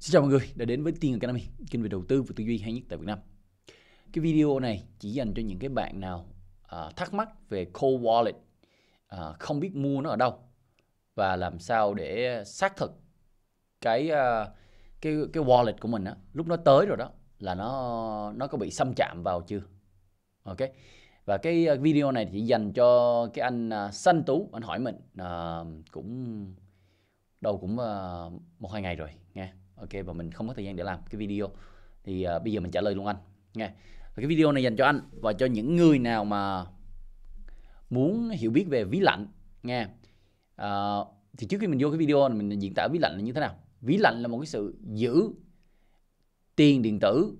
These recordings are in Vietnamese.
Xin chào mọi người đã đến với Tiên ở kênh kênh về đầu tư và tư duy hay nhất tại Việt Nam. Cái video này chỉ dành cho những cái bạn nào uh, thắc mắc về cold wallet, uh, không biết mua nó ở đâu và làm sao để xác thực cái uh, cái cái wallet của mình á, lúc nó tới rồi đó là nó nó có bị xâm chạm vào chưa. Ok. Và cái video này chỉ dành cho cái anh uh, Sanh Tú, anh hỏi mình uh, cũng đâu cũng uh, một hai ngày rồi ok và mình không có thời gian để làm cái video thì uh, bây giờ mình trả lời luôn anh nghe cái video này dành cho anh và cho những người nào mà muốn hiểu biết về ví lạnh nghe uh, thì trước khi mình vô cái video này mình diễn tả ví lạnh là như thế nào ví lạnh là một cái sự giữ tiền điện tử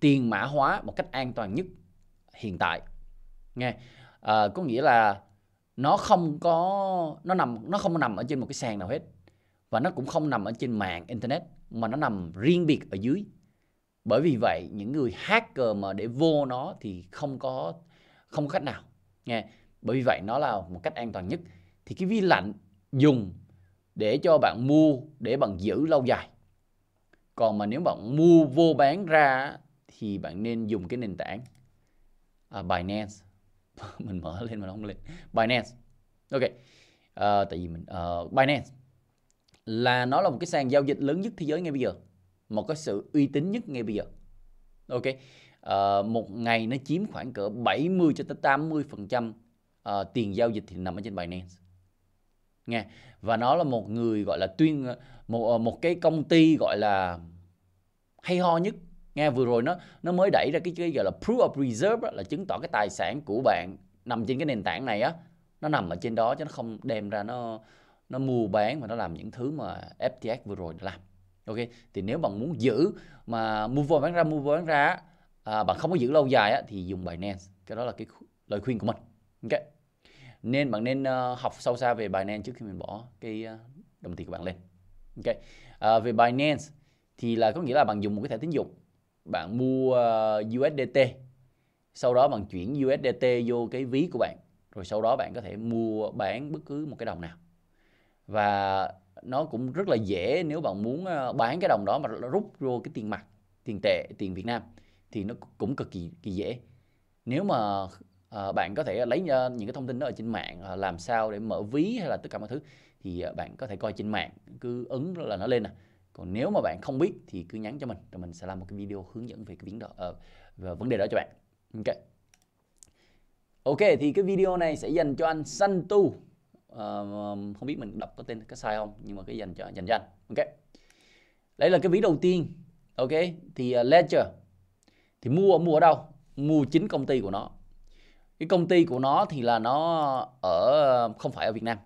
tiền mã hóa một cách an toàn nhất hiện tại nghe à, có nghĩa là nó không có nó nằm nó không nằm ở trên một cái sàn nào hết và nó cũng không nằm ở trên mạng internet mà nó nằm riêng biệt ở dưới bởi vì vậy những người hacker mà để vô nó thì không có không có cách nào nghe bởi vì vậy nó là một cách an toàn nhất thì cái vi lạnh dùng để cho bạn mua để bạn giữ lâu dài còn mà nếu bạn mua vô bán ra thì bạn nên dùng cái nền tảng à, Binance mình mở lên mà nó không lên Binance ok à, tại vì mình uh, Binance là nó là một cái sàn giao dịch lớn nhất thế giới ngay bây giờ một cái sự uy tín nhất ngay bây giờ ok à, một ngày nó chiếm khoảng cỡ 70 cho tới 80 phần trăm ờ, tiền giao dịch thì nằm ở trên Binance nghe và nó là một người gọi là tuyên một ờ, một cái công ty gọi là hay ho nhất nghe vừa rồi nó nó mới đẩy ra cái cái gọi là proof of reserve đó, là chứng tỏ cái tài sản của bạn nằm trên cái nền tảng này á nó nằm ở trên đó chứ nó không đem ra nó nó mua bán và nó làm những thứ mà FTX vừa rồi đã làm ok thì nếu bạn muốn giữ mà mua vào bán ra mua vào bán ra à, bạn không có giữ lâu dài á, thì dùng Binance cái đó là cái lời khuyên của mình ok nên bạn nên uh, học sâu xa về Binance trước khi mình bỏ cái uh, đồng tiền của bạn lên ok à, về Binance thì là có nghĩa là bạn dùng một cái thẻ tín dụng bạn mua uh, ờ, USDT sau đó bạn chuyển USDT vô cái ví của bạn rồi sau đó bạn có thể mua bán bất cứ một cái đồng nào và nó cũng rất là dễ nếu bạn muốn ờ, bán cái đồng đó mà rút vô cái tiền mặt tiền tệ tiền Việt Nam thì nó cũng cực kỳ kỳ dễ nếu mà ờ, bạn có thể lấy ờ, những cái thông tin đó ở trên mạng làm sao để mở ví hay là tất cả mọi thứ thì bạn có thể coi trên mạng cứ ứng là nó lên nè à. còn nếu mà bạn không biết thì cứ nhắn cho mình rồi mình sẽ làm một cái video hướng dẫn về cái biến đó à, vấn đề đó cho bạn ok Ok thì cái video này sẽ dành cho anh Sanh Tu Ờ, không biết mình đọc có tên có sai không nhưng mà cái dành cho dành danh ok đấy là cái ví đầu tiên ok thì uh, ledger thì mua mua ở đâu mua chính công ty của nó cái công ty của nó thì là nó ở ờ, không phải ở Việt Nam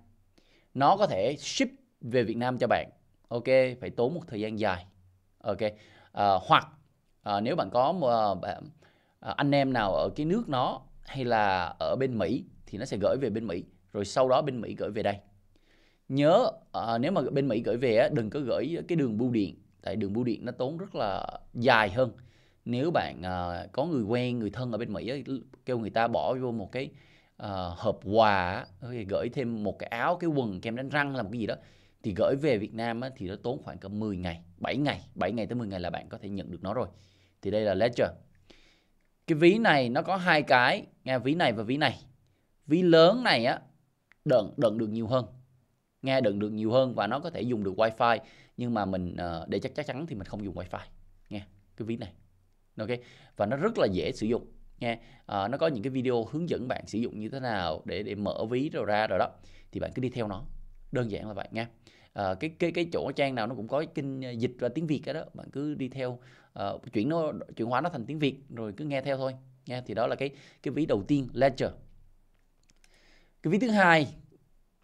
nó có thể ship về Việt Nam cho bạn ok phải tốn một thời gian dài ok à, hoặc à, nếu bạn có à, à, anh em nào ở cái nước nó hay là ở bên Mỹ thì nó sẽ gửi về bên Mỹ rồi sau đó bên Mỹ gửi về đây nhớ à, nếu mà bên Mỹ gửi về á, đừng có gửi cái đường bưu điện tại đường bưu điện nó tốn rất là dài hơn nếu bạn à, có người quen người thân ở bên Mỹ á, kêu người ta bỏ vô một cái à, hộp quà á, gửi thêm một cái áo cái quần kem đánh răng là một cái gì đó thì gửi về Việt Nam á, thì nó tốn khoảng cỡ 10 ngày 7 ngày 7 ngày tới 10 ngày là bạn có thể nhận được nó rồi thì đây là ledger cái ví này nó có hai cái nghe ví này và ví này ví lớn này á đợn đợn được nhiều hơn nghe đợn được nhiều hơn và nó có thể dùng được wifi nhưng mà mình ờ, để chắc chắc chắn thì mình không dùng wifi nghe cái ví này ok và nó rất là dễ sử dụng nghe à, nó có những cái video hướng dẫn bạn sử dụng như thế nào để để mở ví rồi ra rồi đó thì bạn cứ đi theo nó đơn giản là vậy nghe à, cái cái cái chỗ trang nào nó cũng có kinh dịch ra tiếng việt đó bạn cứ đi theo uh, chuyển nó chuyển hóa nó thành tiếng việt rồi cứ nghe theo thôi nghe thì đó là cái cái ví đầu tiên ledger cái ví thứ hai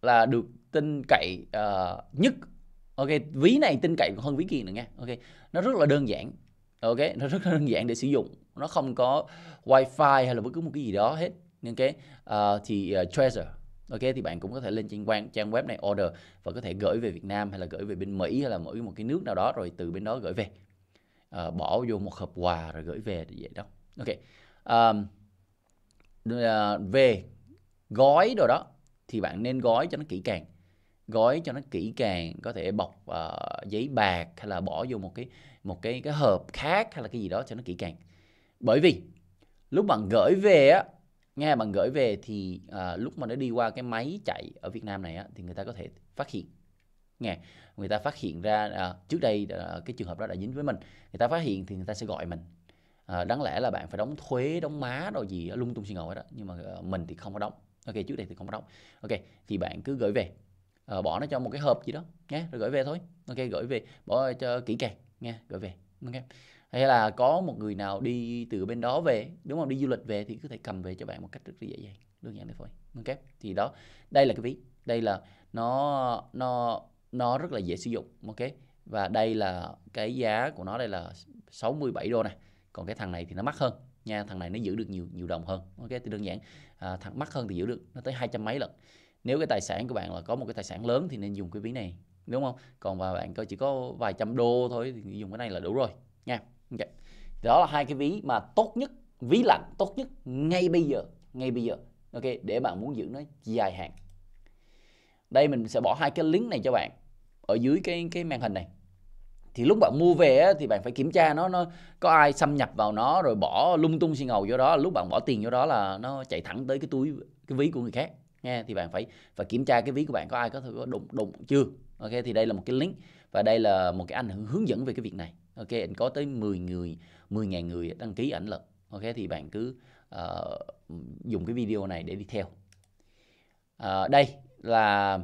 là được tin cậy uh, nhất ok ví này tin cậy hơn ví kia nữa nha ok nó rất là đơn giản ok nó rất là đơn giản để sử dụng nó không có wifi hay là bất cứ một cái gì đó hết nhưng okay. cái ờ, uh, thì uh, treasure ok thì bạn cũng có thể lên trên quan trang web này order và có thể gửi về Việt Nam hay là gửi về bên Mỹ hay là mỗi một cái nước nào đó rồi từ bên đó gửi về uh, bỏ vô một hộp quà rồi gửi về vậy đó ok um, uh, về gói đồ đó thì bạn nên gói cho nó kỹ càng gói cho nó kỹ càng có thể bọc uh, giấy bạc hay là bỏ vô một cái một cái cái hộp khác hay là cái gì đó cho nó kỹ càng bởi vì lúc bạn gửi về á nghe bạn gửi về thì uh, lúc mà nó đi qua cái máy chạy ở Việt Nam này á thì người ta có thể phát hiện nghe người ta phát hiện ra uh, trước đây uh, cái trường hợp đó đã dính với mình người ta phát hiện thì người ta sẽ gọi mình uh, đáng lẽ là bạn phải đóng thuế đóng má đồ gì lung tung xin ngầu đó nhưng mà uh, mình thì không có đóng ok trước đây thì không có đóng ok thì bạn cứ gửi về à, bỏ nó cho một cái hộp gì đó nhé rồi gửi về thôi ok gửi về bỏ cho kỹ càng nghe gửi về ok hay là có một người nào đi từ bên đó về đúng không đi du lịch về thì có thể cầm về cho bạn một cách rất là dễ dàng đơn giản thế thôi ok thì đó đây là cái ví đây là nó nó nó rất là dễ sử dụng ok và đây là cái giá của nó đây là 67 đô này còn cái thằng này thì nó mắc hơn nha thằng này nó giữ được nhiều nhiều đồng hơn ok thì đơn giản à, thằng mắc hơn thì giữ được nó tới hai trăm mấy lần nếu cái tài sản của bạn là có một cái tài sản lớn thì nên dùng cái ví này đúng không còn và bạn coi chỉ có vài trăm đô thôi thì dùng cái này là đủ rồi nha ok đó là hai cái ví mà tốt nhất ví lạnh tốt nhất ngay bây giờ ngay bây giờ ok để bạn muốn giữ nó dài hạn đây mình sẽ bỏ hai cái link này cho bạn ở dưới cái cái màn hình này thì lúc bạn mua về á, thì bạn phải kiểm tra nó nó có ai xâm nhập vào nó rồi bỏ lung tung xin ngầu vô đó lúc bạn bỏ tiền vô đó là nó chạy thẳng tới cái túi cái ví của người khác nghe thì bạn phải phải kiểm tra cái ví của bạn có ai có có đụng đụng chưa ok thì đây là một cái link và đây là một cái anh hướng dẫn về cái việc này ok anh có tới 10 người 10.000 người đăng ký ảnh lận ok thì bạn cứ uh, dùng cái video này để đi theo uh, đây là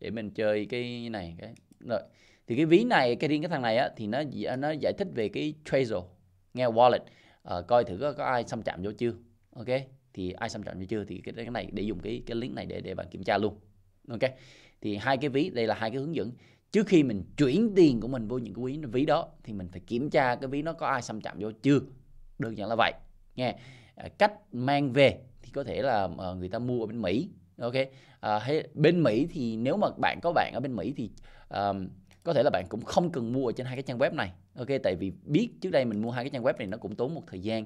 để mình chơi cái này cái rồi thì cái ví này cái riêng cái thằng này á, thì nó nó giải thích về cái Trezor nghe wallet à, coi thử có, có ai xâm chạm vô chưa ok thì ai xâm chạm vô chưa thì cái, cái này để dùng cái cái link này để để bạn kiểm tra luôn ok thì hai cái ví đây là hai cái hướng dẫn trước khi mình chuyển tiền của mình vô những cái ví ví đó thì mình phải kiểm tra cái ví nó có ai xâm chạm vô chưa đơn giản là vậy nghe ờ, cách mang về thì có thể là ờ, người ta mua ở bên Mỹ ok à, hay bên Mỹ thì nếu mà bạn có bạn ở bên Mỹ thì um, có thể là bạn cũng không cần mua ở trên hai cái trang web này ok tại vì biết trước đây mình mua hai cái trang web này nó cũng tốn một thời gian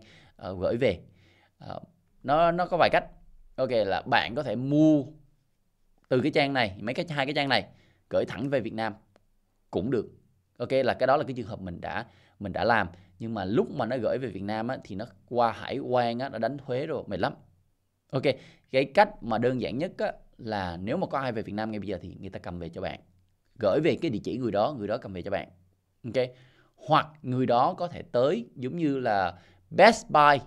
uh, gửi về uh, nó nó có vài cách ok là bạn có thể mua từ cái trang này mấy cái hai cái trang này gửi thẳng về Việt Nam cũng được ok là cái đó là cái trường hợp mình đã mình đã làm nhưng mà lúc mà nó gửi về Việt Nam á, thì nó qua hải quan á, nó đánh thuế rồi mệt lắm ok cái cách mà đơn giản nhất á, là nếu mà có ai về Việt Nam ngay bây giờ thì người ta cầm về cho bạn gửi về cái địa chỉ người đó người đó cầm về cho bạn ok hoặc người đó có thể tới giống như là Best Buy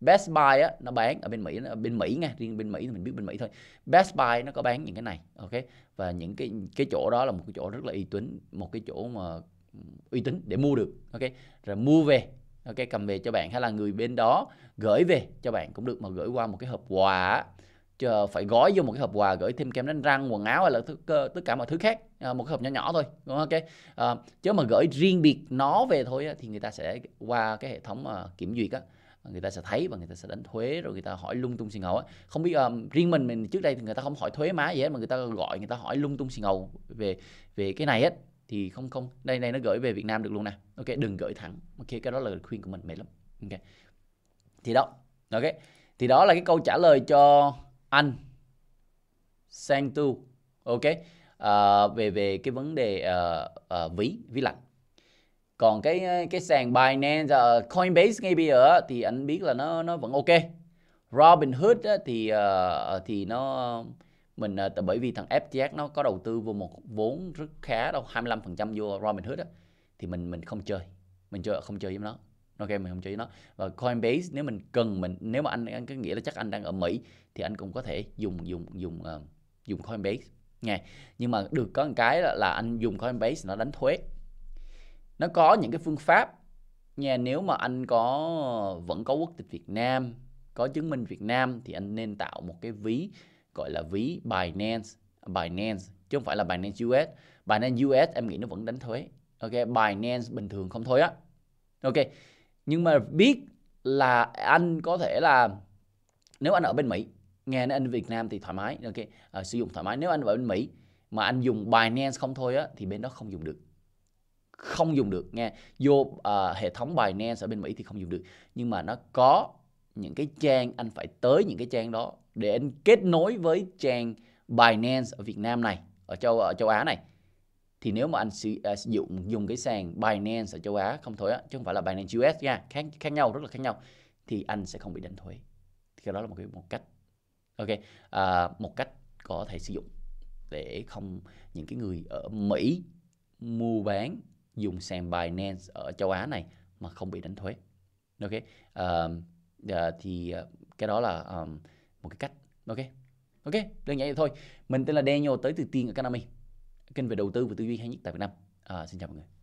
Best Buy á, nó bán ở bên Mỹ ở bên Mỹ nha riêng bên Mỹ thì mình biết bên Mỹ thôi Best Buy nó có bán những cái này ok và những cái cái chỗ đó là một cái chỗ rất là uy tín một cái chỗ mà uy tín để mua được ok rồi mua về ok cầm về cho bạn hay là người bên đó gửi về cho bạn cũng được mà gửi qua một cái hộp quà chờ phải gói vô một cái hộp quà gửi thêm kem đánh răng quần áo hay là tất cả mọi thứ khác Ờ, một cái hộp nhỏ nhỏ thôi đúng không? ok à, ờ, chứ mà gửi riêng biệt nó về thôi thì người ta sẽ qua cái hệ thống ờ, kiểm duyệt á người ta sẽ thấy và người ta sẽ đánh thuế rồi người ta hỏi lung tung xì ngầu á không biết um, riêng mình mình trước đây thì người ta không hỏi thuế má gì hết mà người ta gọi người ta hỏi lung tung xì ngầu về về cái này hết thì không không đây này nó gửi về Việt Nam được luôn nè ok đừng gửi thẳng ok cái đó là khuyên của mình mệt lắm ok thì đó ok thì đó là cái câu trả lời cho anh Sang Tu ok uh, về về cái vấn đề uh, uh, ví ví lạnh còn cái cái sàn Binance uh, Coinbase ngay bây giờ thì anh biết là nó nó vẫn ok Robinhood á, thì uh, thì nó mình uh, bởi vì thằng FTX nó có đầu tư vô một vốn rất khá đâu 25% vô Robinhood á, thì mình mình không chơi mình chơi không chơi với nó ok mình không chơi với nó và Coinbase nếu mình cần mình nếu mà anh, anh có nghĩa là chắc anh đang ở Mỹ thì anh cũng có thể dùng dùng dùng uh, dùng Coinbase nghe nhưng mà được có một cái là, là anh dùng Coinbase nó đánh thuế nó có những cái phương pháp nha nếu mà anh có vẫn có quốc tịch Việt Nam có chứng minh Việt Nam thì anh nên tạo một cái ví gọi là ví Binance Binance chứ không phải là Binance US Binance US em nghĩ nó vẫn đánh thuế ok Binance bình thường không thuế á ok nhưng mà biết là anh có thể là nếu anh ở bên Mỹ nghe nói anh Việt Nam thì thoải mái ok à, sử dụng thoải mái nếu anh ở bên Mỹ mà anh dùng Binance không thôi á thì bên đó không dùng được không dùng được nghe vô uh, hệ thống Binance ở bên Mỹ thì không dùng được nhưng mà nó có những cái trang anh phải tới những cái trang đó để anh kết nối với trang Binance ở Việt Nam này ở châu ở châu Á này thì nếu mà anh sử, ờ, dụng dùng cái sàn Binance ở châu Á không thôi á chứ không phải là Binance US nha khác khác nhau rất là khác nhau thì anh sẽ không bị đánh thuế thì cái đó là một cái một cách ok à, một cách có thể sử dụng để không những cái người ở Mỹ mua bán dùng sàn Binance ở châu Á này mà không bị đánh thuế ok à, à thì à, cái đó là um, một cái cách ok ok đơn giản vậy thôi mình tên là Daniel tới từ Tiên ở Canada kênh về đầu tư và tư duy hay nhất tại Việt Nam à, xin chào mọi người